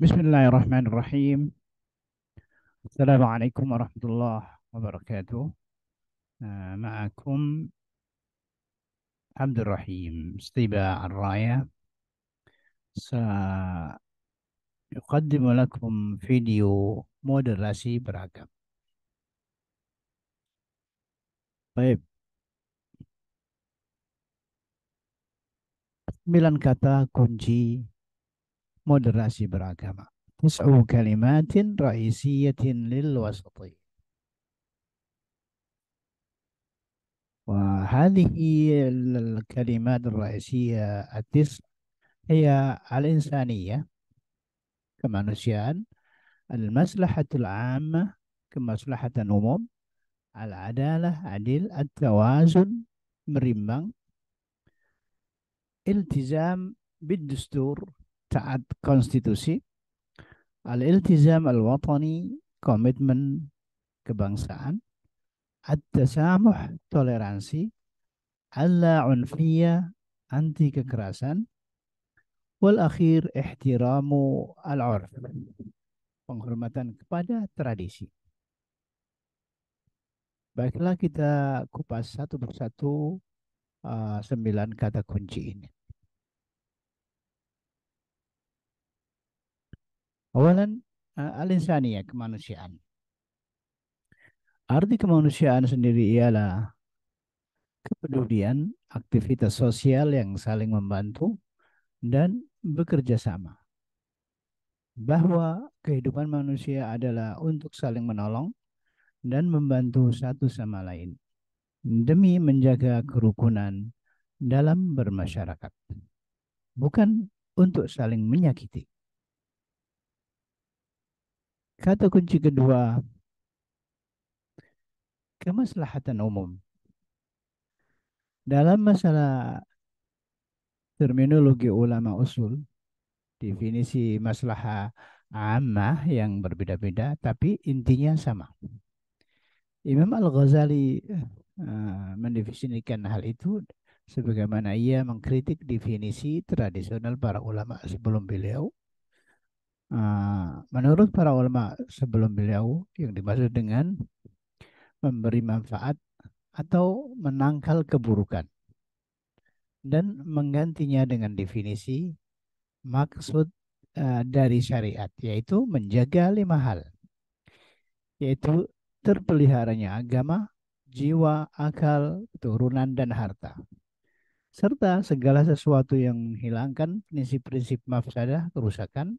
Bismillahirrahmanirrahim. Assalamualaikum warahmatullahi wabarakatuh. Nah, ma'akum Rahim, Stiba استباع الراية سيقدم لكم video moderasi beragam طيب sembilan kata kunci مدرس براكمة تسع كلمات رئيسية للوسط وهذه الكلمات الرئيسية التسع هي الإنسانية كما كمانوسيان المصلحة العامة كمصلحة الأمم العدالة عدل التوازن merimbang التزام بالدستور taat konstitusi, al-iltizam al-watani, komitmen kebangsaan, at-tasamuh, toleransi, al unfiya anti kekerasan, wal akhir ihtiramu al-urf, penghormatan kepada tradisi. Baiklah kita kupas satu persatu uh, sembilan kata kunci ini. Awalan eh, al ya, kemanusiaan. Arti kemanusiaan sendiri ialah kepedulian, aktivitas sosial yang saling membantu dan bekerja sama. Bahwa kehidupan manusia adalah untuk saling menolong dan membantu satu sama lain demi menjaga kerukunan dalam bermasyarakat. Bukan untuk saling menyakiti. Kata kunci kedua, kemaslahatan umum. Dalam masalah terminologi ulama usul, definisi maslahah ammah yang berbeda-beda, tapi intinya sama. Imam Al-Ghazali uh, mendefinisikan hal itu sebagaimana ia mengkritik definisi tradisional para ulama sebelum beliau Eh, menurut para ulama sebelum beliau yang dimaksud dengan memberi manfaat atau menangkal keburukan dan menggantinya dengan definisi maksud eh, dari syariat yaitu menjaga lima hal yaitu terpeliharanya agama, jiwa, akal, keturunan dan harta serta segala sesuatu yang menghilangkan prinsip-prinsip mafsadah, kerusakan,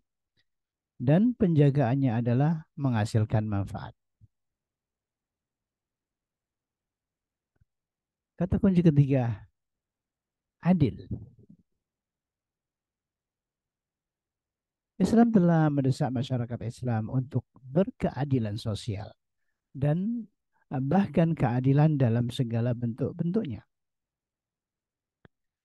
dan penjagaannya adalah menghasilkan manfaat. Kata kunci ketiga, adil. Islam telah mendesak masyarakat Islam untuk berkeadilan sosial dan bahkan keadilan dalam segala bentuk-bentuknya.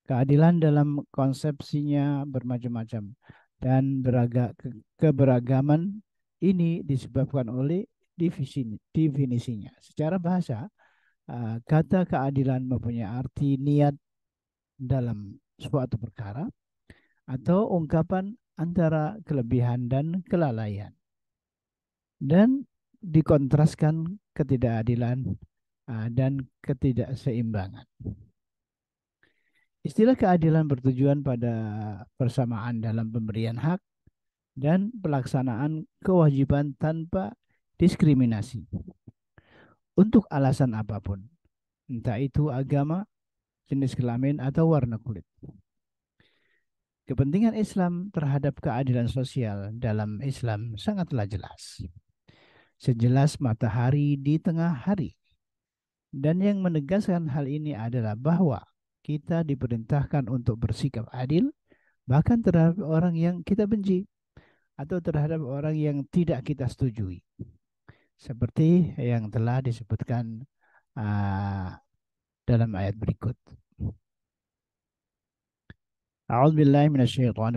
Keadilan dalam konsepsinya bermacam-macam dan beraga, ke, keberagaman ini disebabkan oleh divisi, definisinya. Secara bahasa, uh, kata keadilan mempunyai arti niat dalam suatu perkara atau ungkapan antara kelebihan dan kelalaian. Dan dikontraskan ketidakadilan uh, dan ketidakseimbangan. Istilah keadilan bertujuan pada persamaan dalam pemberian hak dan pelaksanaan kewajiban tanpa diskriminasi. Untuk alasan apapun, entah itu agama, jenis kelamin, atau warna kulit. Kepentingan Islam terhadap keadilan sosial dalam Islam sangatlah jelas. Sejelas matahari di tengah hari. Dan yang menegaskan hal ini adalah bahwa kita diperintahkan untuk bersikap adil, bahkan terhadap orang yang kita benci atau terhadap orang yang tidak kita setujui. Seperti yang telah disebutkan uh, dalam ayat berikut. أعوذ بالله من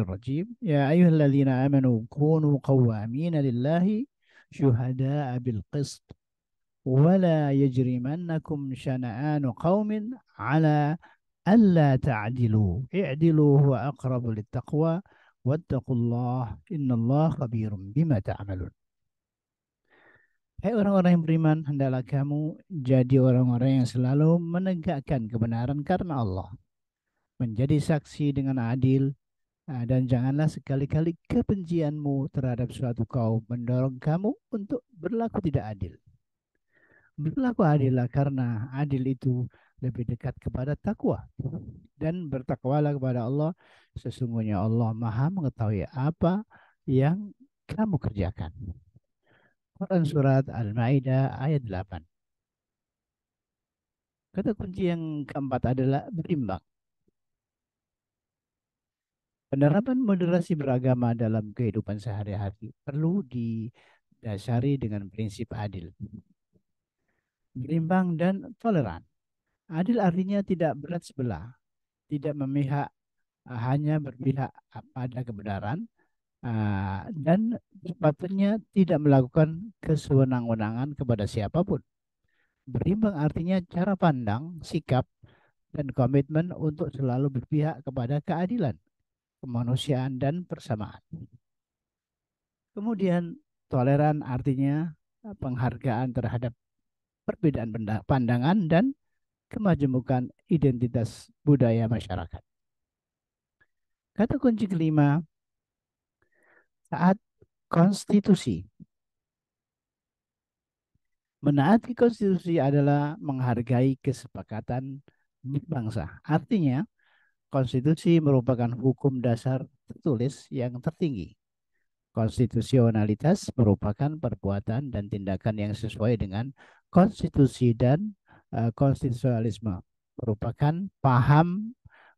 rajim ya ayyuhalladzina amanu kunu qawwamin lillahi syuhada'a bil qist بالقسط ولا يجرمنكم شنآن قوم على alla ta'dilu i'dilu huwa aqrabu littaqwa wattaqullah innallaha khabirum bima ta'malun Hai orang-orang yang beriman, hendaklah kamu jadi orang-orang yang selalu menegakkan kebenaran karena Allah. Menjadi saksi dengan adil eh, dan janganlah sekali-kali kebencianmu terhadap suatu kaum mendorong kamu untuk berlaku tidak adil. Berlaku adillah karena adil itu lebih dekat kepada takwa dan bertakwalah kepada Allah sesungguhnya Allah Maha mengetahui apa yang kamu kerjakan. Quran surat Al-Maidah ayat 8. Kata kunci yang keempat adalah berimbang. Penerapan moderasi beragama dalam kehidupan sehari-hari perlu didasari dengan prinsip adil, berimbang dan toleran Adil artinya tidak berat sebelah, tidak memihak, eh, hanya berpihak eh, pada kebenaran, eh, dan sepatutnya tidak melakukan kesewenang-wenangan kepada siapapun. Berimbang artinya cara pandang, sikap, dan komitmen untuk selalu berpihak kepada keadilan, kemanusiaan, dan persamaan. Kemudian toleran artinya penghargaan terhadap perbedaan pandangan dan kemajemukan identitas budaya masyarakat. Kata kunci kelima, saat konstitusi. Menaati konstitusi adalah menghargai kesepakatan bangsa. Artinya, konstitusi merupakan hukum dasar tertulis yang tertinggi. Konstitusionalitas merupakan perbuatan dan tindakan yang sesuai dengan konstitusi dan Eh, konstitusionalisme merupakan paham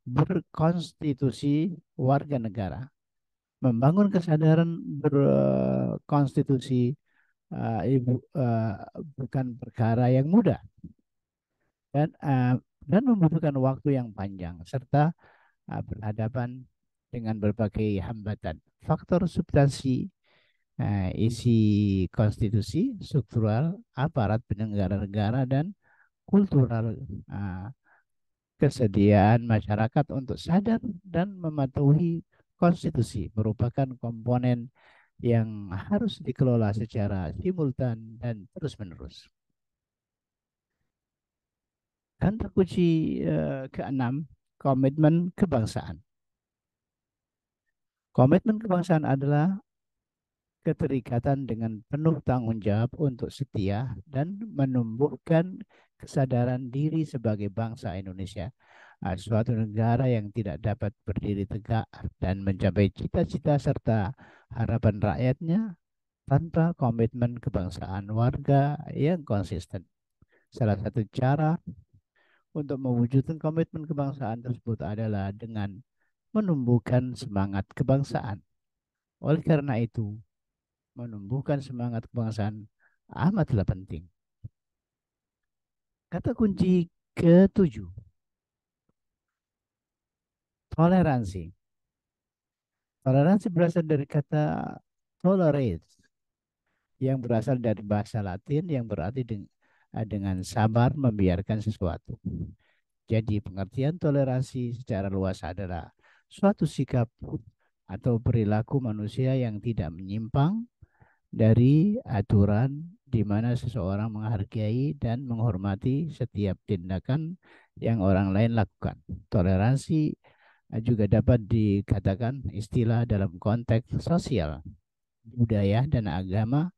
berkonstitusi warga negara membangun kesadaran berkonstitusi eh, ibu eh, bukan perkara yang mudah dan dan membutuhkan waktu yang panjang serta berhadapan dengan berbagai hambatan faktor substansi isi konstitusi struktural aparat penyelenggara negara dan kultural nah, kesediaan masyarakat untuk sadar dan mematuhi konstitusi merupakan komponen yang harus dikelola secara simultan dan terus-menerus. Dan terpuji ke eh, keenam, komitmen kebangsaan. Komitmen kebangsaan adalah keterikatan dengan penuh tanggung jawab untuk setia dan menumbuhkan kesadaran diri sebagai bangsa Indonesia, ah, suatu negara yang tidak dapat berdiri tegak dan mencapai cita-cita serta harapan rakyatnya tanpa komitmen kebangsaan warga yang konsisten. Salah satu cara untuk mewujudkan komitmen kebangsaan tersebut adalah dengan menumbuhkan semangat kebangsaan. Oleh karena itu, menumbuhkan semangat kebangsaan amatlah penting. Kata kunci ketujuh. Toleransi. Toleransi berasal dari kata tolerate yang berasal dari bahasa Latin yang berarti dengan, eh, dengan sabar membiarkan sesuatu. Jadi pengertian toleransi secara luas adalah suatu sikap atau perilaku manusia yang tidak menyimpang dari aturan di mana seseorang menghargai dan menghormati setiap tindakan yang orang lain lakukan. Toleransi eh, juga dapat dikatakan istilah dalam konteks sosial, budaya, dan agama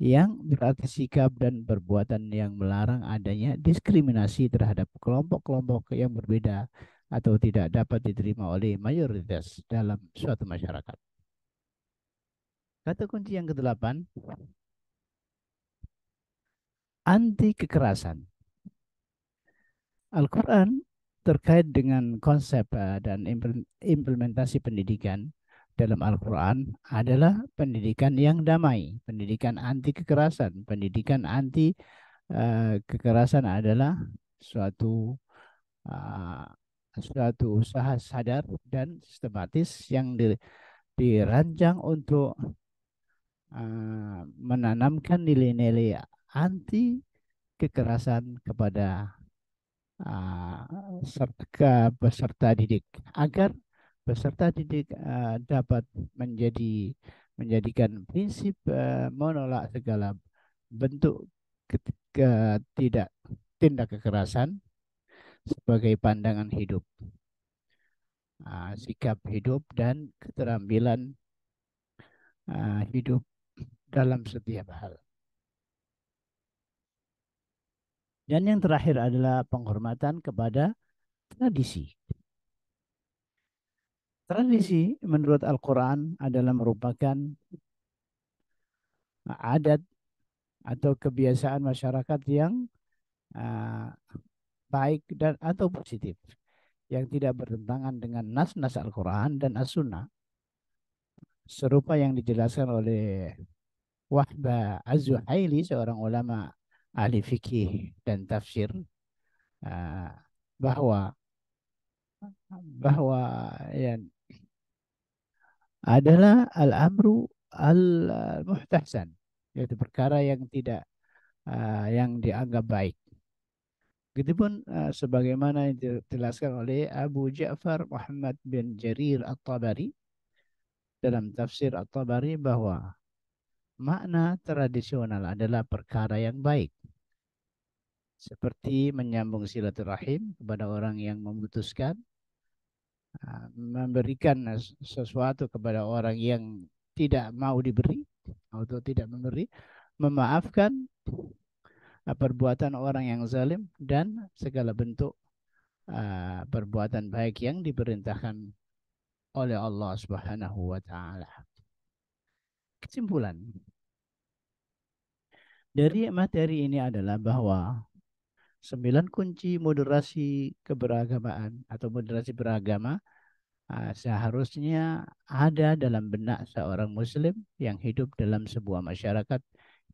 yang berarti sikap dan perbuatan yang melarang adanya diskriminasi terhadap kelompok-kelompok yang berbeda atau tidak dapat diterima oleh mayoritas dalam suatu masyarakat. Kata kunci yang kedelapan, anti kekerasan. Al-Quran terkait dengan konsep eh, dan implementasi pendidikan dalam Al-Quran adalah pendidikan yang damai, pendidikan anti kekerasan. Pendidikan anti eh, kekerasan adalah suatu eh, suatu usaha sadar dan sistematis yang dirancang untuk menanamkan nilai-nilai anti kekerasan kepada uh, ah, peserta didik agar peserta didik uh, dapat menjadi menjadikan prinsip uh, menolak segala bentuk ketika tidak tindak kekerasan sebagai pandangan hidup, uh, sikap hidup dan keterampilan uh, hidup dalam setiap hal. Dan yang terakhir adalah penghormatan kepada tradisi. Tradisi menurut Al-Quran adalah merupakan adat atau kebiasaan masyarakat yang ah, baik dan atau positif yang tidak bertentangan dengan nas-nas Al-Quran dan As-Sunnah serupa yang dijelaskan oleh Wahba Az-Zuhaili seorang ulama ahli fikih dan tafsir eh, bahwa bahwa ya, adalah al-amru al muhtasan yaitu perkara yang tidak uh, yang dianggap baik. Begitupun uh, sebagaimana yang dijelaskan oleh Abu Ja'far Muhammad bin Jarir At-Tabari dalam tafsir At-Tabari bahwa makna tradisional adalah perkara yang baik seperti menyambung silaturahim kepada orang yang memutuskan, ah, memberikan sesuatu kepada orang yang tidak mau diberi atau tidak memberi, memaafkan ah, perbuatan orang yang zalim dan segala bentuk ah, perbuatan baik yang diperintahkan oleh Allah Subhanahu wa taala. Kesimpulan dari materi ini adalah bahwa sembilan kunci moderasi keberagamaan atau moderasi beragama ah, seharusnya ada dalam benak seorang muslim yang hidup dalam sebuah masyarakat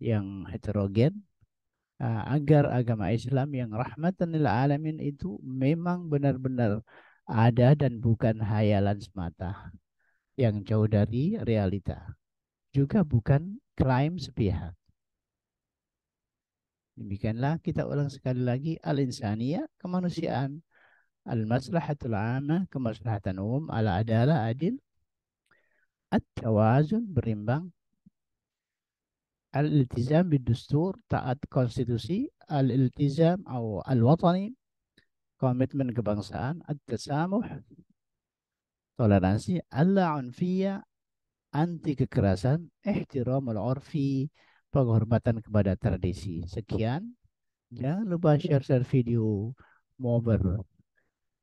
yang heterogen ah, agar agama Islam yang rahmatan lil alamin itu memang benar-benar ada dan bukan hayalan semata yang jauh dari realita juga bukan klaim sepihak Demikianlah kita ulang sekali lagi al-insaniyah kemanusiaan, al-maslahatul amah kemaslahatan umum, ala adalah adil, at-tawazun berimbang, al-iltizam bidustur taat konstitusi, al-iltizam atau al-watani komitmen kebangsaan, at-tasamuh toleransi, al-unfiyah anti kekerasan, ihtiramul urfi penghormatan kepada tradisi. Sekian. Jangan ya, lupa share-share video Mober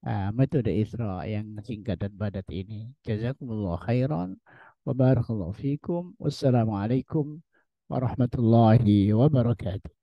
uh, metode Isra yang singkat dan padat ini. Jazakumullah khairan. Wabarakatuh fikum. Wassalamualaikum warahmatullahi wabarakatuh.